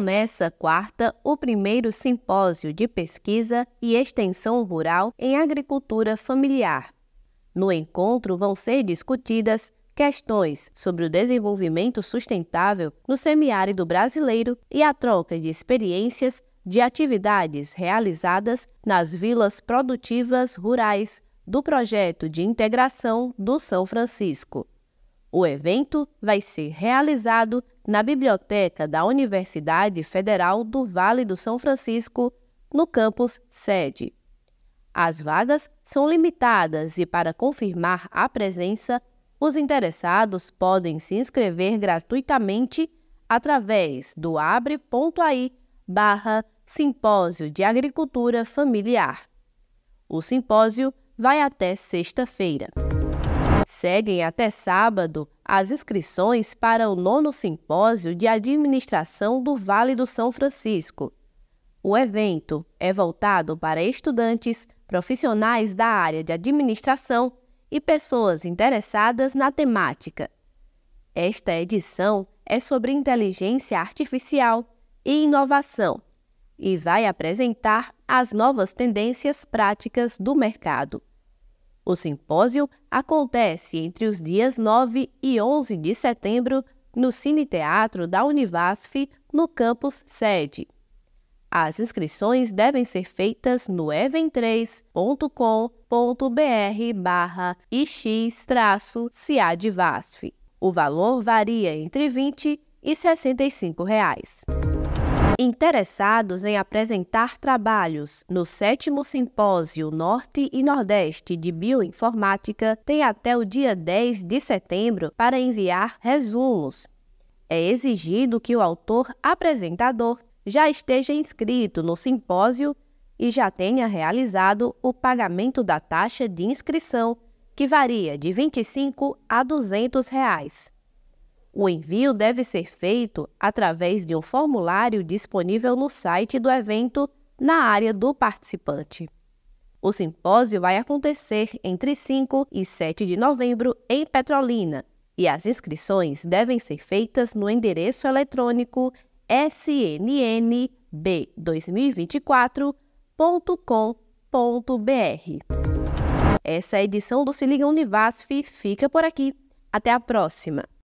começa quarta o primeiro simpósio de pesquisa e extensão rural em agricultura familiar. No encontro vão ser discutidas questões sobre o desenvolvimento sustentável no semiárido brasileiro e a troca de experiências de atividades realizadas nas vilas produtivas rurais do projeto de integração do São Francisco. O evento vai ser realizado na Biblioteca da Universidade Federal do Vale do São Francisco, no campus sede. As vagas são limitadas e, para confirmar a presença, os interessados podem se inscrever gratuitamente através do abre.ai barra Simpósio de Agricultura Familiar. O simpósio vai até sexta-feira. Seguem até sábado as inscrições para o nono simpósio de administração do Vale do São Francisco. O evento é voltado para estudantes, profissionais da área de administração e pessoas interessadas na temática. Esta edição é sobre inteligência artificial e inovação e vai apresentar as novas tendências práticas do mercado. O simpósio acontece entre os dias 9 e 11 de setembro no Cine Teatro da Univasf, no campus sede. As inscrições devem ser feitas no event 3combr barra ix-ciadvasf. O valor varia entre 20 e 65 reais. Interessados em apresentar trabalhos no sétimo Simpósio Norte e Nordeste de Bioinformática têm até o dia 10 de setembro para enviar resumos. É exigido que o autor apresentador já esteja inscrito no simpósio e já tenha realizado o pagamento da taxa de inscrição, que varia de R$ 25 a R$ 200. Reais. O envio deve ser feito através de um formulário disponível no site do evento na área do participante. O simpósio vai acontecer entre 5 e 7 de novembro em Petrolina e as inscrições devem ser feitas no endereço eletrônico snnb2024.com.br. Essa é edição do Se Liga Univasf fica por aqui. Até a próxima!